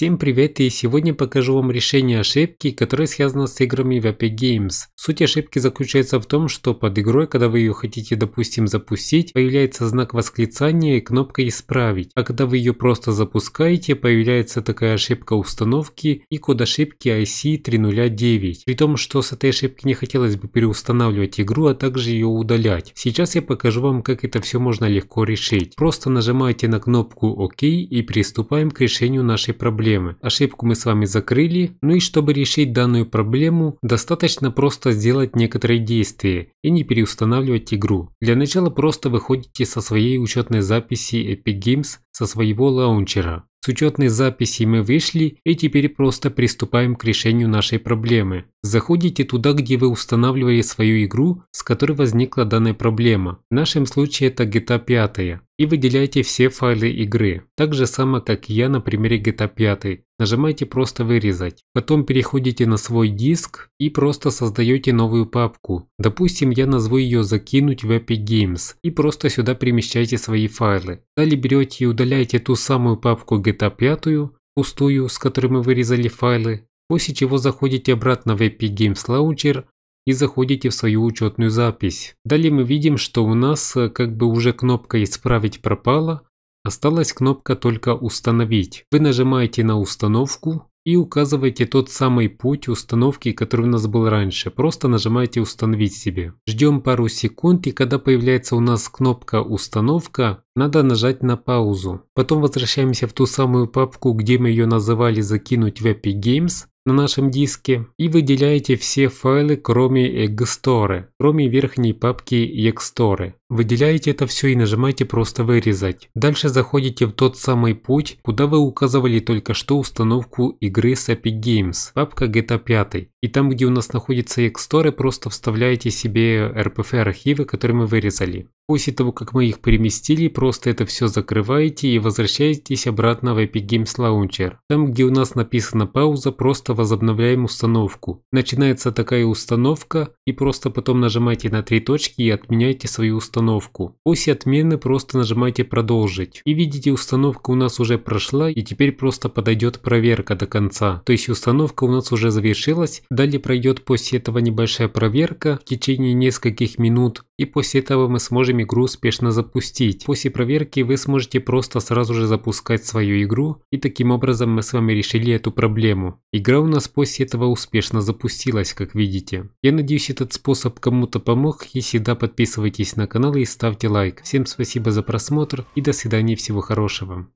Всем привет и сегодня покажу вам решение ошибки, которая связана с играми в Epic Games. Суть ошибки заключается в том, что под игрой, когда вы ее хотите допустим запустить, появляется знак восклицания и кнопка исправить, а когда вы ее просто запускаете, появляется такая ошибка установки и код ошибки IC309, при том, что с этой ошибки не хотелось бы переустанавливать игру, а также ее удалять. Сейчас я покажу вам, как это все можно легко решить. Просто нажимаете на кнопку ОК и приступаем к решению нашей проблемы проблемы. Ошибку мы с вами закрыли, ну и чтобы решить данную проблему, достаточно просто сделать некоторые действия и не переустанавливать игру. Для начала просто выходите со своей учетной записи Epic Games со своего лаунчера. С учетной записи мы вышли и теперь просто приступаем к решению нашей проблемы. Заходите туда, где вы устанавливали свою игру, с которой возникла данная проблема. В нашем случае это GTA 5. И выделяйте все файлы игры. Так же самое, как я на примере GTA 5. Нажимайте просто «Вырезать». Потом переходите на свой диск и просто создаете новую папку. Допустим, я назову ее «Закинуть в Epic Games» и просто сюда перемещайте свои файлы. Далее берете и удаляете ту самую папку GTA 5, пустую, с которой мы вырезали файлы, после чего заходите обратно в Epic Games Launcher и заходите в свою учетную запись. Далее мы видим, что у нас э, как бы уже кнопка «Исправить» пропала, осталась кнопка только «Установить». Вы нажимаете на установку и указываете тот самый путь установки, который у нас был раньше. Просто нажимаете «Установить себе». Ждем пару секунд и когда появляется у нас кнопка «Установка», надо нажать на паузу. Потом возвращаемся в ту самую папку, где мы ее называли «Закинуть в Epic Games» на нашем диске и выделяете все файлы, кроме Egstore, кроме верхней папки Egstore. Выделяете это все и нажимаете просто «Вырезать». Дальше заходите в тот самый путь, куда вы указывали только что установку игры с Epic Games, папка GTA 5. И там, где у нас находится x просто вставляете себе RPF-архивы, которые мы вырезали. После того, как мы их переместили, просто это все закрываете и возвращаетесь обратно в Epic Games Launcher. Там, где у нас написана пауза, просто возобновляем установку. Начинается такая установка и просто потом нажимаете на три точки и отменяете свою установку установку. После отмены просто нажимайте «Продолжить». И видите, установка у нас уже прошла, и теперь просто подойдет проверка до конца. То есть установка у нас уже завершилась, далее пройдет после этого небольшая проверка в течение нескольких минут, и после этого мы сможем игру успешно запустить. После проверки вы сможете просто сразу же запускать свою игру, и таким образом мы с вами решили эту проблему. Игра у нас после этого успешно запустилась, как видите. Я надеюсь, этот способ кому-то помог, если да, подписывайтесь на канал, канала и ставьте лайк. Всем спасибо за просмотр и до свидания, всего хорошего.